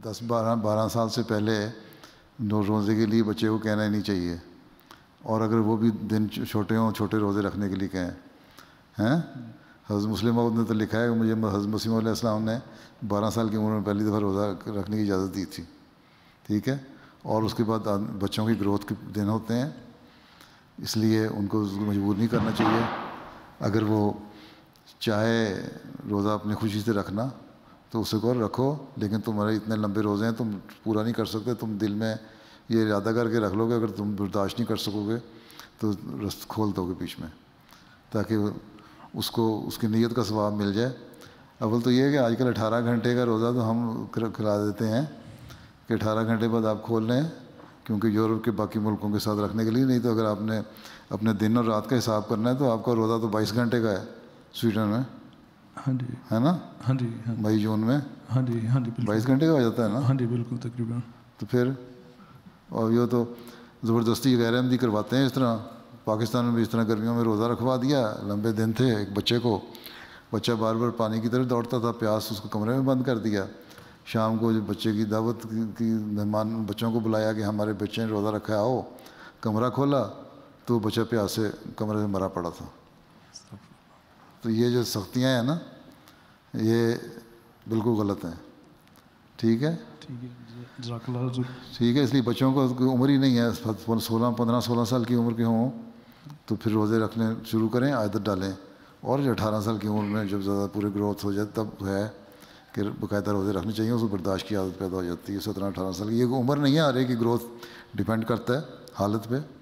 दस बारह बारह साल से पहले दो रोज़े के लिए बच्चे को कहना ही नहीं चाहिए और अगर वो भी दिन छोटे हों छोटे रोज़े रखने के लिए कहें हैं हज़ मुस्लिम ने तो लिखा है मुझे हज़ मुस्लिम ने बारह साल की उम्र में पहली दफ़ा रोज़ा रखने की इजाज़त दी थी ठीक है और उसके बाद बच्चों की ग्रोथ के दिन होते हैं इसलिए उनको मजबूर नहीं करना चाहिए अगर वो चाहे रोज़ा अपनी खुशी से रखना तो उसे को रखो लेकिन तुम्हारे इतने लंबे रोज़े हैं तुम पूरा नहीं कर सकते तुम दिल में ये इरादा करके रख लोगे अगर तुम बर्दाश्त नहीं कर सकोगे तो रस्त खोल दोगे बीच में ताकि उसको उसकी नीयत का स्वभाव मिल जाए अव्वल तो ये है कि आजकल अठारह घंटे का रोज़ा तो हम खिला देते हैं कि अठारह घंटे बाद आप खोल लें क्योंकि यूरोप के बाकी मुल्कों के साथ रखने के लिए नहीं तो अगर आपने अपने दिन और रात का हिसाब करना है तो आपका रोज़ा तो बाईस घंटे का है स्वीडन में हाँ जी है ना हाँ जी हाँ बाईस जून में हाँ जी हाँ जी बाईस घंटे का हो जाता है ना हाँ जी बिल्कुल तकरीबन तो फिर और ये तो ज़बरदस्ती गैरहमदी करवाते हैं इस तरह पाकिस्तान में भी इस तरह गर्मियों में रोज़ा रखवा दिया लंबे दिन थे एक बच्चे को बच्चा बार बार पानी की तरफ दौड़ता था प्यास उसको कमरे में बंद कर दिया शाम को जो बच्चे की दावत की मेहमान बच्चों को बुलाया कि हमारे बच्चे ने रोज़ा रखा आओ कमरा खोला तो बच्चा प्यास से कमरे में मरा पड़ा था तो ये जो सख्तियाँ हैं ना ये बिल्कुल गलत हैं ठीक है ठीक है इसलिए बच्चों को उम्र ही नहीं है सोलह पंद्रह सोलह साल की उम्र के हों तो फिर रोज़े रखने शुरू करें आदत डालें और जो अठारह साल की उम्र में जब ज़्यादा पूरे ग्रोथ हो जाए तब है कि बाकायदा रोज़े रखने चाहिए उसको बर्दाश्त की आदत पैदा हो जाती है सत्रह अठारह साल की ये उम्र नहीं है आ रही कि ग्रोथ डिपेंड करता है हालत पर